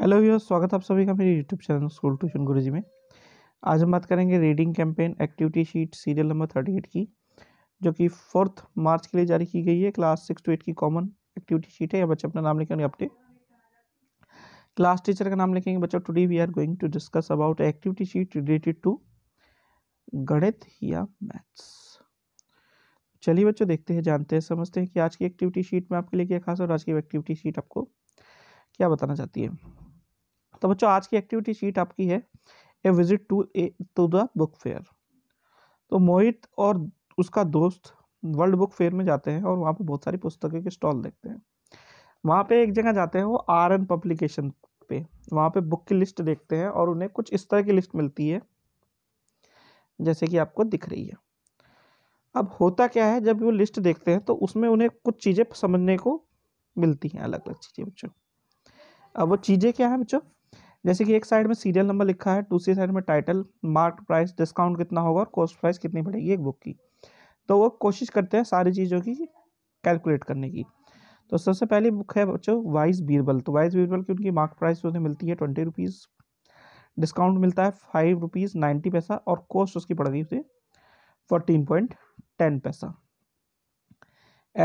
hello your स्वागत आप सभी का मेरे यूट्यूब चैनल स्कूल ट्यूशन जी में आज हम बात करेंगे reading campaign activity sheet serial number thirty eight की जो कि फोर्थ मार्च के लिए जारी की गई है क्लास सिक्स टू एट की कॉमन एक्टिविटी शीट है या बच्चे अपना नाम लिखेंगे अपने क्लास टीचर का नाम लिखेंगे बच्चों today we are going to discuss about activity sheet related to गणित या मैथ्स चलिए बच्चों देखते हैं जानते हैं समझते हैं कि आज की एक्टिविटी शीट में आपके लिए क्या खास और आज की एक्टिविटी शीट आपको क्या बताना चाहती है तो बच्चों आज की एक्टिविटी शीट आपकी है a visit to a to the book fair तो मोहित और उसका दोस्त वर्ल्ड बुक फेयर में जाते हैं और वहाँ पे बहुत सारी पुस्तकें के स्टॉल देखते हैं वहाँ पे एक जगह जाते हैं वो आर एन पब्लिकेशन पे वहाँ पे बुक की लिस्ट देखते हैं और उन्हें कुछ इस तरह की लिस्ट मिलती है जैसे कि आपको दिख रही है अब होता क्या है जब वो लिस्ट देखते हैं तो उसमें उन्हें कुछ चीज़ें समझने को मिलती हैं अलग अलग चीज़ें बच्चों अब वो चीज़ें क्या हैं बच्चों जैसे कि एक साइड में सीरियल नंबर लिखा है दूसरी साइड में टाइटल मार्क प्राइस डिस्काउंट कितना होगा और कॉस्ट प्राइस कितनी पड़ेगी एक बुक की तो वो कोशिश करते हैं सारी चीज़ों की कैलकुलेट करने की तो सबसे पहली बुक है बच्चों वाइस बीरबल तो वाइस बीरबल की उनकी मार्क प्राइस उन्हें मिलती है ट्वेंटी रुपीज़ डिस्काउंट मिलता है फाइव रुपीज़ नाइन्टी पैसा और कॉस्ट उसकी पड़ गई उसे फोर्टीन पॉइंट टेन पैसा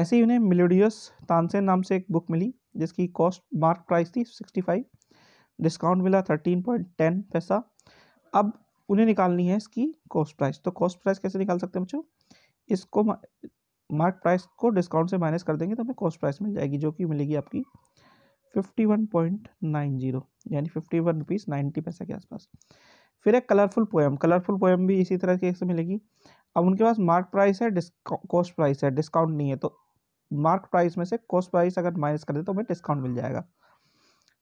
ऐसे ही उन्हें मिलोडियस तानसेन नाम से एक बुक मिली जिसकी कॉस्ट मार्क प्राइस थी सिक्सटी फाइव डिस्काउंट मिला थर्टीन पॉइंट टेन पैसा अब उन्हें निकालनी है इसकी कॉस्ट प्राइस तो कॉस्ट प्राइस कैसे निकाल सकते हैं बच्चों इसको मार्क प्राइस को डिस्काउंट से माइनस कर देंगे तो हमें कॉस्ट प्राइस मिल जाएगी जो कि मिलेगी आपकी fifty one point nine zero यानी फिफ्टी वन रुपीज़ नाइन्टी पैसा के आसपास फिर एक कलरफुल पोएम कलरफुल पोएम भी इसी तरह के मिलेगी अब उनके पास मार्क प्राइस है कॉस्ट प्राइस है डिस्काउंट नहीं है तो मार्क प्राइस में से कॉस्ट प्राइस अगर माइनस कर दे तो हमें डिस्काउंट मिल जाएगा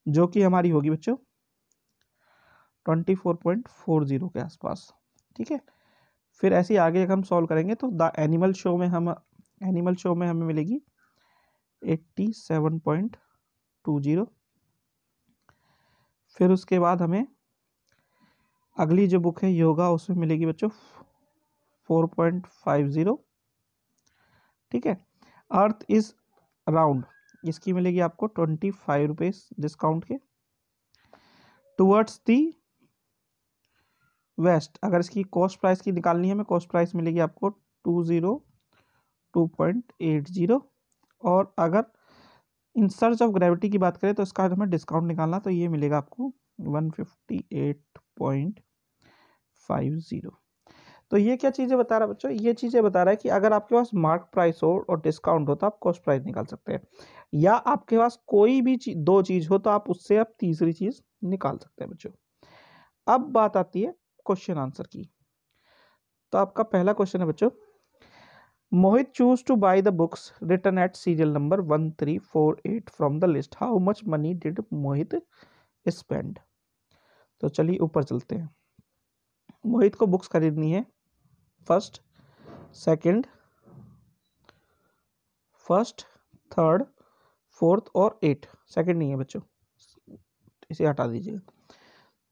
जो कि हमारी होगी बच्चों twenty four point four zero के आसपास ठीक है फिर ऐसे आगे हम सॉल्व करेंगे तो द एनिमल शो में हम एनिमल शो में हमें मिलेगी eighty seven point two zero फिर उसके बाद हमें अगली जो बुक है योगा उसमें मिलेगी बच्चों फोर पॉइंट फाइव ज़ीरो ठीक है अर्थ इज़ राउंड इसकी मिलेगी आपको ट्वेंटी फाइव रुपीज़ डिस्काउंट के टूवर्ड्स दी वेस्ट अगर इसकी कॉस्ट प्राइस की निकालनी है हमें कॉस्ट प्राइस मिलेगी आपको two zero two point eight zero और अगर इन सर्च ऑफ ग्रेविटी की बात करें तो इसका हमें डिस्काउंट निकालना तो ये मिलेगा आपको one fifty eight point five zero तो ये क्या चीज़ें बता रहा है बच्चों ये चीज़ें बता रहा है कि अगर आपके पास मार्क प्राइस हो और डिस्काउंट हो तो आप कॉस्ट प्राइस निकाल सकते हैं या आपके पास कोई भी चीज दो चीज़ हो तो आप उससे आप तीसरी चीज़ निकाल सकते हैं बच्चों अब बात आती है क्वेश्चन आंसर की तो आपका पहला क्वेश्चन है बच्चों Mohit choose to buy the books written at serial number one three four eight from the list how much money did Mohit spend तो चलिए ऊपर चलते हैं मोहित को बुक्स खरीदनी है first second first third fourth और एट सेकंड नहीं है बच्चों इसे हटा दीजिएगा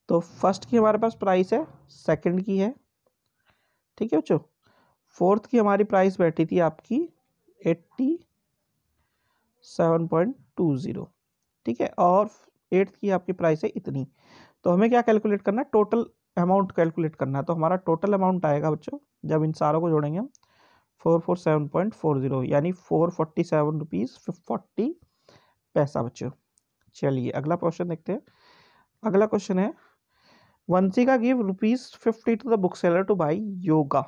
तो फर्स्ट की हमारे पास प्राइस है सेकंड की है ठीक है बच्चों फोर्थ की हमारी प्राइस बैठी थी आपकी eighty seven point two zero ठीक है और एट्थ की आपकी प्राइस है इतनी तो हमें क्या कैलकुलेट करना है टोटल अमाउंट कैलकुलेट करना है तो हमारा टोटल अमाउंट आएगा बच्चों जब इन सारों को जोड़ेंगे हम four four seven point four zero यानी four forty seven rupees forty पैसा बच्चों चलिए अगला क्वेश्चन देखते हैं अगला क्वेश्चन है वंशी का give rupees fifty to the book seller to buy yoga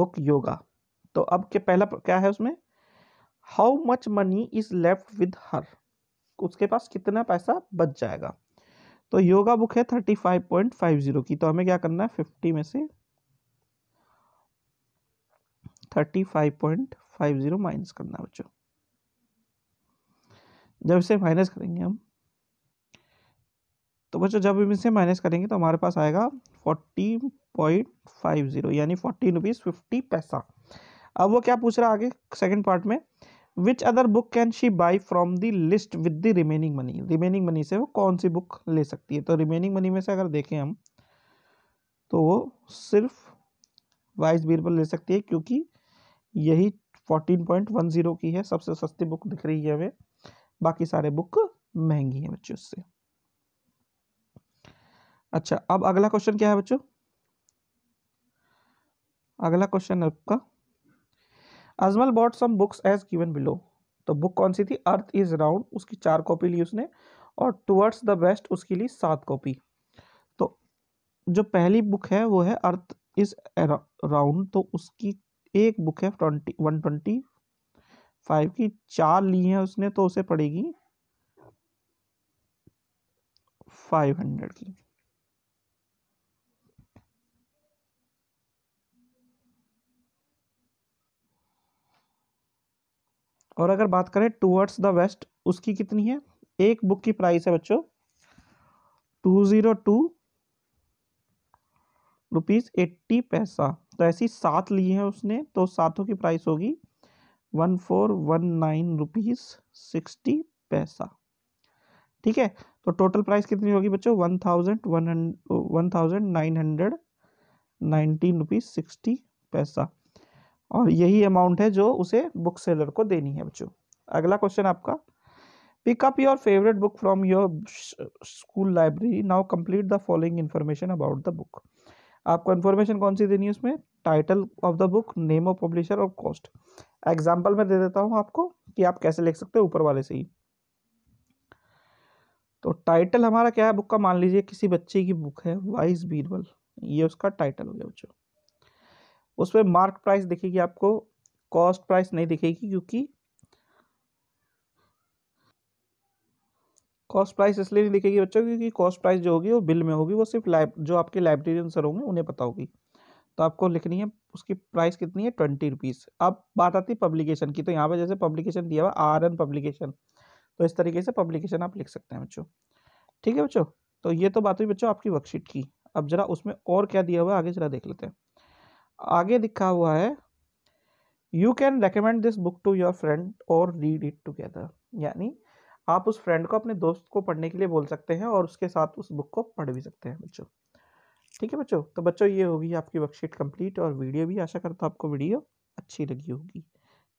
book yoga तो अब के पहला क्या है उसमें how much money is left with her उसके पास कितना पैसा बच जाएगा तो योगा बुक है thirty five point five zero की तो हमें क्या करना है फिफ्टी में से thirty five point five zero minus करना है बच्चों जब इसे माइनस करेंगे हम तो बच्चों जब हम इसे माइनस करेंगे तो हमारे पास आएगा फोर्टी पॉइंट फाइव जीरो यानी फोर्टीन रुपीज़ फिफ्टी पैसा अब वो क्या पूछ रहा है आगे सेकंड पार्ट में which other book can she buy from the list with the remaining money remaining money से वो कौन सी बुक ले सकती है तो रिमेनिंग मनी में से अगर देखें हम तो वो सिर्फ वाइस बीरबल ले सकती है क्योंकि यही फोर्टीन पॉइंट वन ज़ीरो की है सबसे सस्ती बुक दिख रही है हमें बाकी सारे बुक महंगी हैं बच्चों उससे अच्छा अब अगला क्वेश्चन क्या है बच्चों अगला क्वेश्चन आपका Ajmal bought some books as given below तो बुक कौन सी थी अर्थ इज राउंड उसकी चार कॉपी ली उसने और टूवर्ड्स द बेस्ट उसके लिए सात कॉपी तो जो पहली बुक है वो है अर्थ इज राउंड तो उसकी एक बुक है ट्वेंटी वन ट्वेंटी फाइव की चार ली है उसने तो उसे पड़ेगी फाइव हंड्रेड की और अगर बात करें टूवर्ड्स द वेस्ट उसकी कितनी है एक बुक की प्राइस है बच्चों two zero two rupees eighty पैसा तो ऐसी सात ली है उसने तो सातों की प्राइस होगी one four one nine rupees sixty पैसा ठीक है तो टोटल प्राइस कितनी होगी बच्चों one thousand one one thousand nine hundred nineteen rupees sixty पैसा और यही अमाउंट है जो उसे बुक सेलर को देनी है बच्चों अगला क्वेश्चन आपका pick up your favourite book from your school library now complete the following information about the book आपको इन्फॉर्मेशन कौन सी देनी है उसमें title of the book name of publisher और कॉस्ट एग्जाम्पल मैं दे देता हूँ आपको कि आप कैसे लिख सकते हो ऊपर वाले से ही तो टाइटल हमारा क्या है बुक का मान लीजिए किसी बच्चे की बुक है वाइस बीरबल ये उसका टाइटल हो गया बच्चों पर मार्क प्राइस दिखेगी आपको कॉस्ट प्राइस नहीं दिखेगी क्योंकि कॉस्ट प्राइस इसलिए नहीं दिखेगी बच्चों क्योंकि कॉस्ट प्राइस जो होगी वो बिल में होगी वो सिर्फ लाइब जो आपके लाइब्रेरियन सर होंगे उन्हें पता होगी तो आपको लिखनी है उसकी प्राइस कितनी है ट्वेंटी रुपीज़ अब बात आती है पब्लिकेशन की तो यहाँ पर जैसे पब्लिकेशन दिया हुआ आर एन पब्लिकेशन तो इस तरीके से पब्लिकेशन आप लिख सकते हैं बच्चों ठीक है बच्चों तो ये तो बात हुई बच्चों आपकी वर्कशीट की अब जरा उसमें और क्या दिया हुआ है आगे जरा देख लेते हैं आगे लिखा हुआ है you can recommend this book to your friend और रीड इट टुगेदर यानी आप उस फ्रेंड को अपने दोस्त को पढ़ने के लिए बोल सकते हैं और उसके साथ उस बुक को पढ़ भी सकते हैं बच्चों ठीक है बच्चों तो बच्चों ये होगी आपकी वर्कशीट कंप्लीट और वीडियो भी आशा करता हूँ आपको वीडियो अच्छी लगी होगी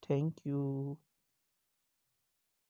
थैंक यू